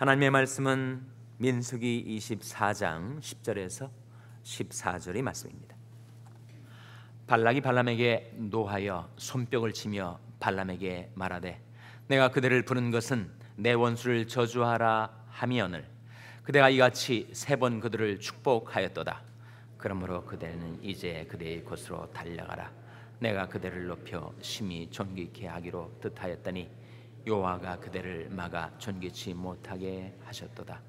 하나님의 말씀은 민수기 24장 10절에서 14절의 말씀입니다. 발락이 발람에게 노하여 손뼉을 치며 발람에게 말하되 내가 그대를 부른 것은 내 원수를 저주하라 함이언을 그대가 이같이 세 번 그들을 축복하였도다. 그러므로 그대는 이제 그대의 곳으로 달려가라. 내가 그대를 높여 심히 존귀케 하기로 뜻하였더니 여호와가 그대를 막아 존귀치 못하게 하셨도다.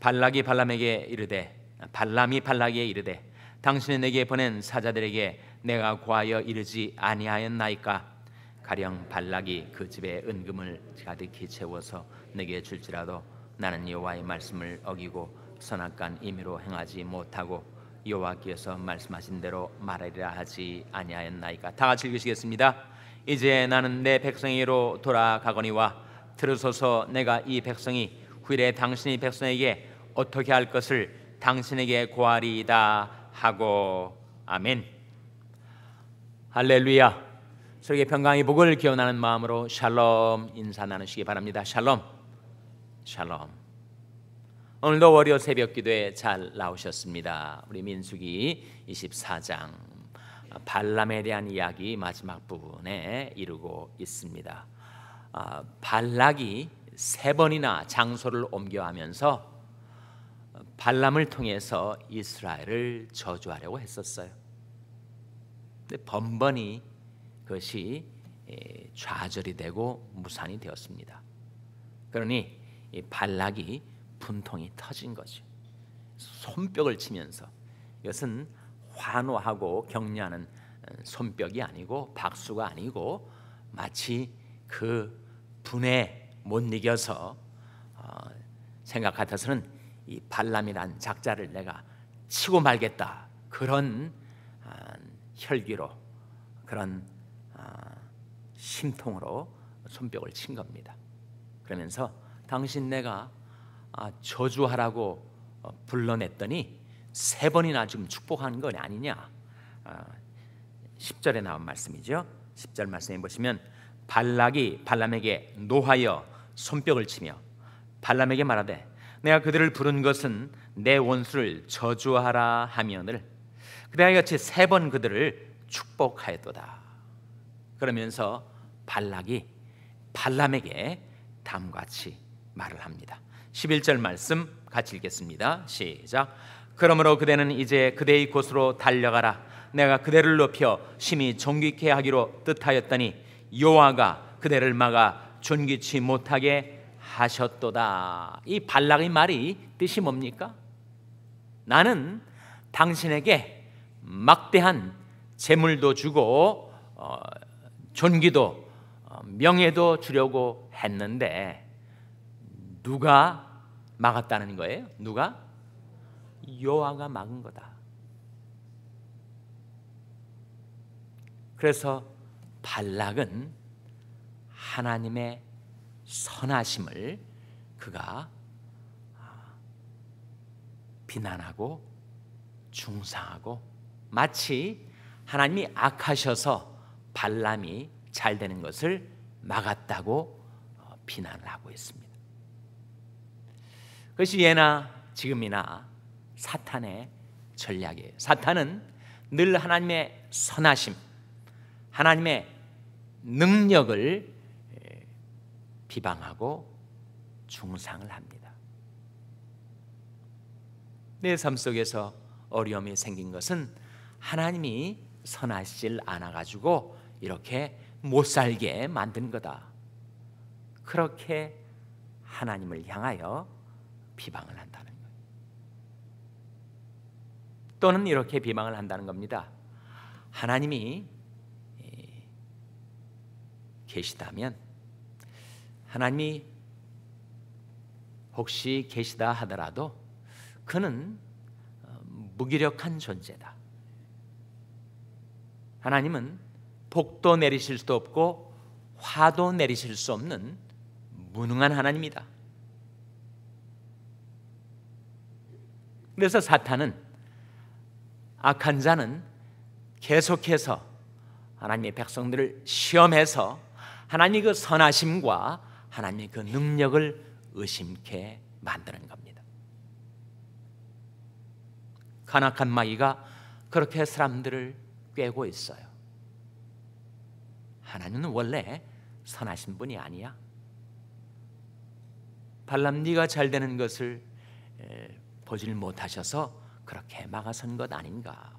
발락이 발람에게 이르되 발람이 발락에게 이르되 당신이 내게 보낸 사자들에게 내가 과하여 이르지 아니하였나이까 가령 발락이 그 집에 은금을 가득히 채워서 내게 줄지라도 나는 여호와의 말씀을 어기고 선악간 임의로 행하지 못하고 여호와께서 말씀하신 대로 말하리라 하지 아니하였나이까 다 같이 읽으시겠습니다. 이제 나는 내백성이로 돌아가거니와 들으소서 내가 이 백성이 후일에 당신이 백성에게 어떻게 할 것을 당신에게 고하리이다 하고 아멘 할렐루야 저에 평강의 복을 기원하는 마음으로 샬롬 인사 나누시기 바랍니다 샬롬 샬롬 오늘도 월요 새벽 기도에 잘 나오셨습니다 우리 민숙이 24장 발람에 대한 이야기 마지막 부분에 이르고 있습니다. 아, 발락이 세 번이나 장소를 옮겨하면서 발람을 통해서 이스라엘을 저주하려고 했었어요. 근데 번번이 그것이 예, 좌절이 되고 무산이 되었습니다. 그러니 발락이 분통이 터진 거죠. 손뼉을 치면서 이것은 환호하고 격려하는 어, 손뼉이 아니고 박수가 아니고 마치 그 분에 못 이겨서 어, 생각 같아서는 이 발람이란 작자를 내가 치고 말겠다 그런 아, 어, 혈기로 그런 아, 심통으로 손뼉을 친 겁니다. 그러면서 당신 내가 아, 저주하라고 불러냈더니 세 번이나 지금 축복하는 건 아니냐? 10절에 아, 나온 말씀이죠. 10절 말씀해 보시면 발락이 발람에게 노하여 손뼉을 치며 발람에게 말하되 내가 그들을 부른 것은 내 원수를 저주하라 하면을 그대와 같이 세 번 그들을 축복하였도다. 그러면서 발락이 발람에게 다음과 같이 말을 합니다. 11절 말씀 같이 읽겠습니다. 시작. 그러므로 그대는 이제 그대의 곳으로 달려가라. 내가 그대를 높여 심히 존귀케 하기로 뜻하였더니 여호와가 그대를 막아 존귀치 못하게 하셨도다. 이 발락의 말이 뜻이 뭡니까? 나는 당신에게 막대한 재물도 주고 어, 존귀도 어, 명예도 주려고 했는데 누가 막았다는 거예요? 누가? 여호와가 막은 거다. 그래서 발락은 하나님의 선하심을 그가 아, 비난하고 중상하고 마치 하나님이 악하셔서 발람이 잘 되는 것을 막았다고 어, 비난을 하고 있습니다. 그것이 예나 지금이나 사탄의 전략이에요. 사탄은 늘 하나님의 선하심, 하나님의 능력을 비방하고 중상을 합니다. 내 삶 속에서 어려움이 생긴 것은 하나님이 선하실 않아 가지고 이렇게 못 살게 만든 거다. 그렇게 하나님을 향하여 비방을 한다는 또는 이렇게 비망을 한다는 겁니다. 하나님이 예, 계시다면 하나님이 혹시 계시다 하더라도 그는 어, 무기력한 존재다. 하나님은 복도 내리실 수도 없고 화도 내리실 수 없는 무능한 하나님이다. 그래서 사탄은 악한 자는 계속해서 하나님의 백성들을 시험해서 하나님의 그 선하심과 하나님의 그 능력을 의심케 만드는 겁니다. 간악한 마귀가 그렇게 사람들을 꿰고 있어요. 하나님은 원래 선하신 분이 아니야. 발람 네가 잘 되는 것을 보질 못하셔서 그렇게 막아선 것 아닌가.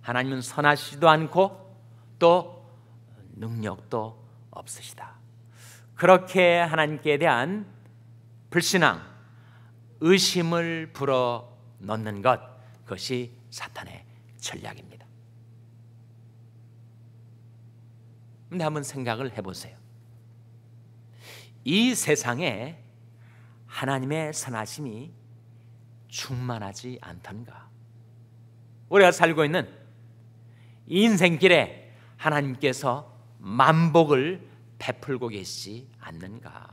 하나님은 선하시지도 않고 또 능력도 없으시다. 그렇게 하나님께 대한 불신앙, 의심을 불어 넣는 것, 그것이 사탄의 전략입니다. 근데 한번 생각을 해보세요. 이 세상에 하나님의 선하심이 충만하지 않던가. 우리가 살고 있는 인생길에 하나님께서 만복을 베풀고 계시지 않는가.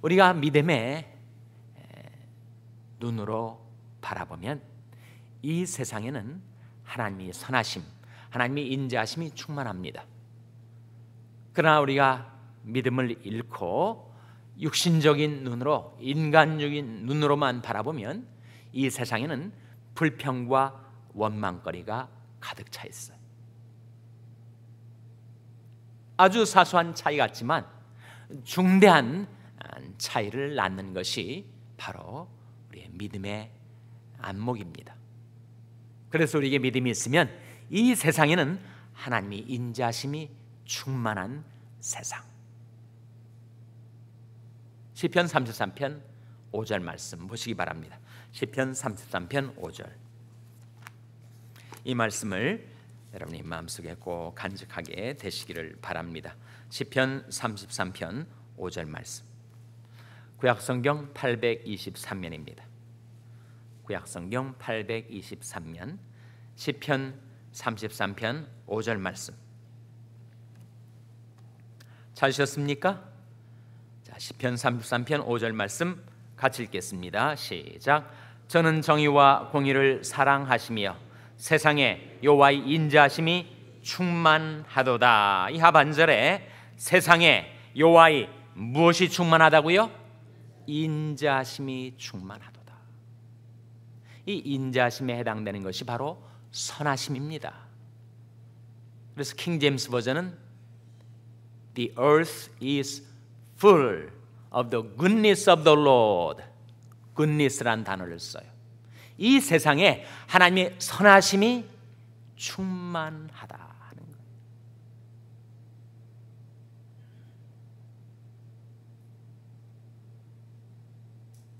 우리가 믿음의 눈으로 바라보면 이 세상에는 하나님이 선하심, 하나님이 인자하심이 충만합니다. 그러나 우리가 믿음을 잃고 육신적인 눈으로 인간적인 눈으로만 바라보면 이 세상에는 불평과 원망거리가 가득 차 있어요. 아주 사소한 차이 같지만 중대한 아, 차이를 낳는 것이 바로 우리의 믿음의 안목입니다. 그래서 우리에게 믿음이 있으면 이 세상에는 하나님이 인자심이 충만한 세상. 시편 33편 5절 말씀 보시기 바랍니다. 시편 33편 5절. 이 말씀을 여러분이 마음속에 꼭 간직하게 되시기를 바랍니다. 시편 33편 5절 말씀. 구약 성경 823년입니다. 구약 성경 823년 시편 33편 5절 말씀. 찾으셨습니까? 자, 시편 33편 5절 말씀 같이 읽겠습니다. 시작. 저는 정의와 공의를 사랑하시며 세상에 여호와의 인자심이 충만하도다. 이 하반절에 세상에 여호와의 무엇이 충만하다고요? 인자심이 충만하도다. 이 인자심에 해당되는 것이 바로 선하심입니다. 그래서 킹 제임스 버전은 The earth is full of the goodness of the Lord. goodness란 단어를 써요. 이 세상에 하나님의 선하심이 충만하다 하는 거예요.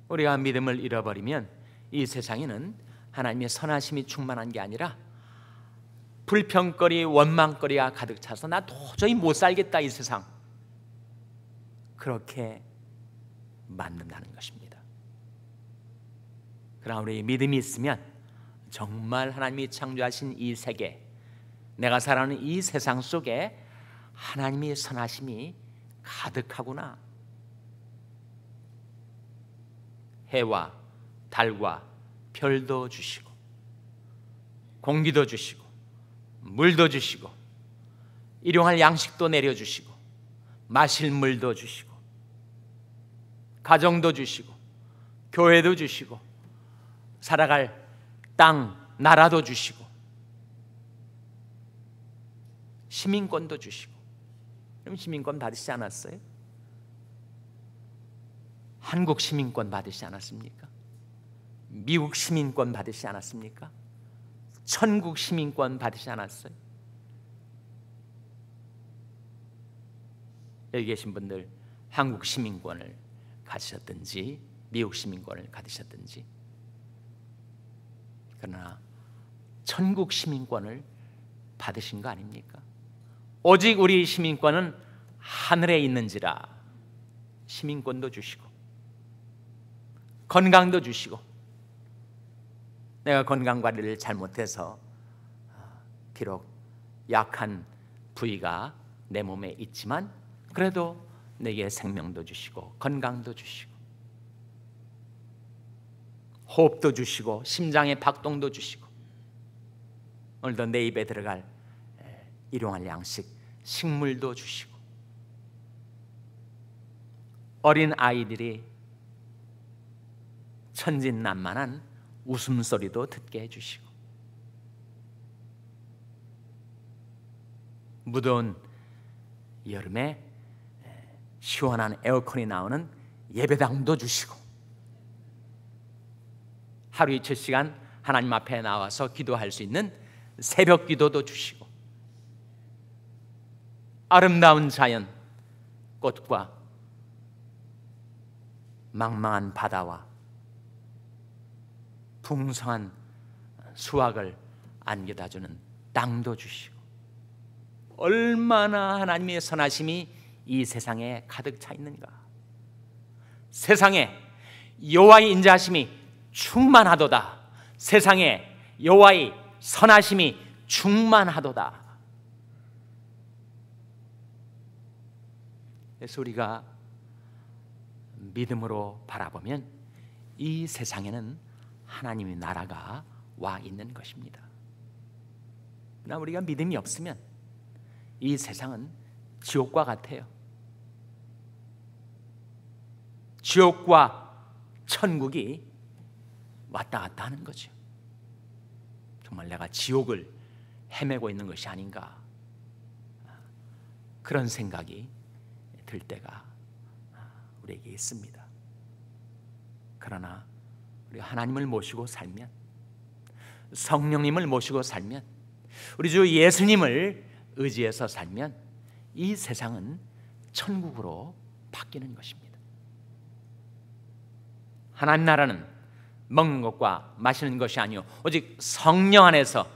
우리가 믿음을 잃어버리면 이 세상에는 하나님의 선하심이 충만한 게 아니라 불평거리, 원망거리가 가득 차서 나 도저히 못 살겠다 이 세상. 그렇게 만든다는 것입니다. 그러나 우리 믿음이 있으면 정말 하나님이 창조하신 이 세계, 내가 살아가는 이 세상 속에 하나님의 선하심이 가득하구나. 해와 달과 별도 주시고 공기도 주시고 물도 주시고 일용할 양식도 내려 주시고 마실 물도 주시고 가정도 주시고 교회도 주시고 살아갈 땅, 나라도 주시고 시민권도 주시고 그럼 시민권 받으시지 않았어요? 한국 시민권 받으시지 않았습니까? 미국 시민권 받으시지 않았습니까? 천국 시민권 받으시지 않았어요? 여기 계신 분들 한국 시민권을 가지셨든지 미국 시민권을 가지셨든지 그러나 천국 시민권을 받으신 거 아닙니까? 오직 우리 시민권은 하늘에 있는지라 시민권도 주시고 건강도 주시고 내가 건강 관리를 잘못해서 아, 비록 약한 부위가 내 몸에 있지만 그래도 내게 생명도 주시고 건강도 주시고 호흡도 주시고 심장의 박동도 주시고 오늘도 내 입에 들어갈 일용할 양식 식물도 주시고 어린 아이들이 천진난만한 웃음소리도 듣게 해주시고 무더운 여름에 시원한 에어컨이 나오는 예배당도 주시고 하루 이틀 시간 하나님 앞에 나와서 기도할 수 있는 새벽 기도도 주시고 아름다운 자연 꽃과 망망한 바다와 풍성한 수확을 안겨다 주는 땅도 주시고 얼마나 하나님의 선하심이 이 세상에 가득 차 있는가? 세상에 여호와의 인자하심이 충만하도다. 세상에 여호와의 선하심이 충만하도다. 그래서 우리가 믿음으로 바라보면 이 세상에는 하나님의 나라가 와 있는 것입니다. 그러나 우리가 믿음이 없으면 이 세상은 지옥과 같아요. 지옥과 천국이 왔다 갔다 하는 거죠. 정말 내가 지옥을 헤매고 있는 것이 아닌가 그런 생각이 들 때가 우리에게 있습니다. 그러나 우리 하나님을 모시고 살면 성령님을 모시고 살면 우리 주 예수님을 의지해서 살면 이 세상은 천국으로 바뀌는 것입니다. 하나님 나라는 먹는 것과 마시는 것이 아니요 오직 성령 안에서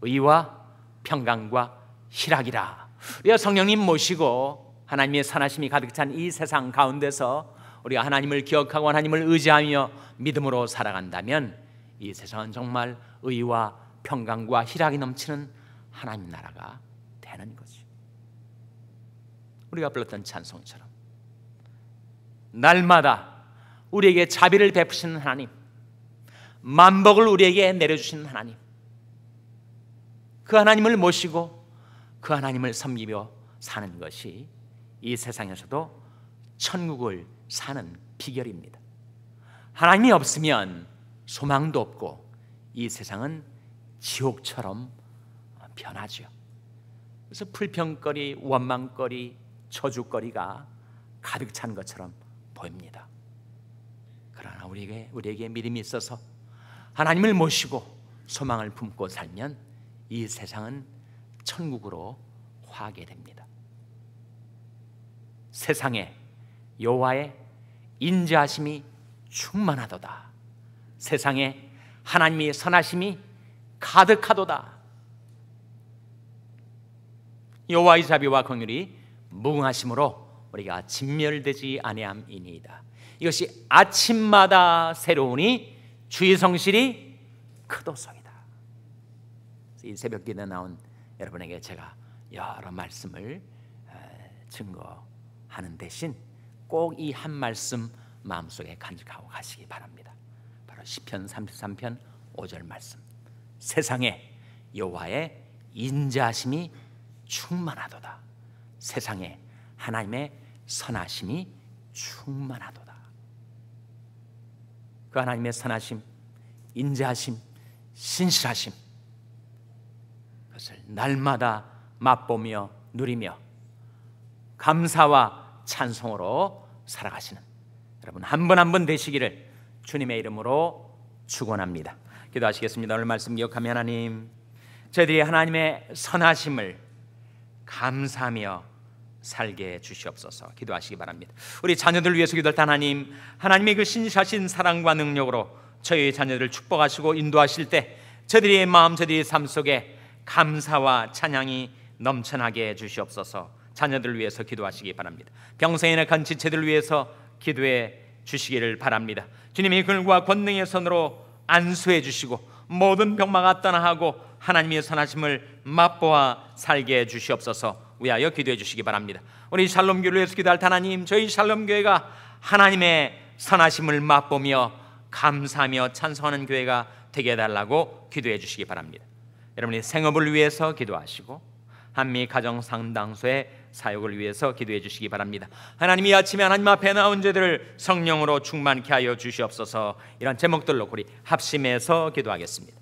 의와 평강과 희락이라. 우리가 성령님 모시고 하나님의 선하심이 가득 찬 이 세상 가운데서 우리가 하나님을 기억하고 하나님을 의지하며 믿음으로 살아간다면 이 세상은 정말 의와 평강과 희락이 넘치는 하나님 나라가 되는 거죠. 우리가 불렀던 찬송처럼 날마다 우리에게 자비를 베푸시는 하나님, 만복을 우리에게 내려주시는 하나님, 그 하나님을 모시고 그 하나님을 섬기며 사는 것이 이 세상에서도 천국을 사는 비결입니다. 하나님이 없으면 소망도 없고 이 세상은 지옥처럼 변하죠. 그래서 불평거리, 원망거리, 저주거리가 가득 찬 것처럼 보입니다. 그러나 우리에게 우리에게 믿음이 있어서 하나님을 모시고 소망을 품고 살면 이 세상은 천국으로 화개됩니다. 세상에 여호와의 인자하심이 충만하도다. 세상에 하나님의 선하심이 가득하도다. 여호와의 자비와 긍휼이 무궁하심으로 우리가 진멸되지 아니함이니이다. 이것이 아침마다 새로우니 주의 성실이 크도성이다. 이 새벽기도 나온 여러분에게 제가 여러 말씀을 증거하는 대신 꼭 이 한 말씀 마음속에 간직하고 가시기 바랍니다. 바로 시편 33편 5절 말씀. 세상에 여호와의 인자심이 충만하도다. 세상에 하나님의 선하심이 충만하도다. 그 하나님의 선하심, 인자하심, 신실하심 그것을 날마다 맛보며 누리며 감사와 찬송으로 살아가시는 여러분 한 분 한 분 되시기를 주님의 이름으로 축원합니다. 기도하시겠습니다. 오늘 말씀 기억하며 하나님 저희들이 하나님의 선하심을 감사하며 살게 주시옵소서 기도하시기 바랍니다. 우리 자녀들 위해서 기도할 하나님, 하나님의 그 신실하신 사랑과 능력으로 저희 자녀들을 축복하시고 인도하실 때 저들의 마음, 저들의 삶 속에 감사와 찬양이 넘쳐나게 주시옵소서 자녀들 위해서 기도하시기 바랍니다. 병상에 낙한 지체들 위해서 기도해 주시기를 바랍니다. 주님의 글과 권능의 손으로 안수해 주시고 모든 병마가 떠나하고 하나님의 선하심을 맛보아 살게 해 주시옵소서. 우야여 기도해 주시기 바랍니다. 우리 샬롬 교를 위해서 기도할 하나님, 저희 샬롬 교회가 하나님의 선하심을 맛보며 감사하며 찬송하는 교회가 되게 해달라고 기도해 주시기 바랍니다. 여러분이 생업을 위해서 기도하시고 한미 가정 상당소의 사역을 위해서 기도해 주시기 바랍니다. 하나님 이 아침에 하나님 앞에 나온 죄들을 성령으로 충만케 하여 주시옵소서. 이런 제목들로 우리 합심해서 기도하겠습니다.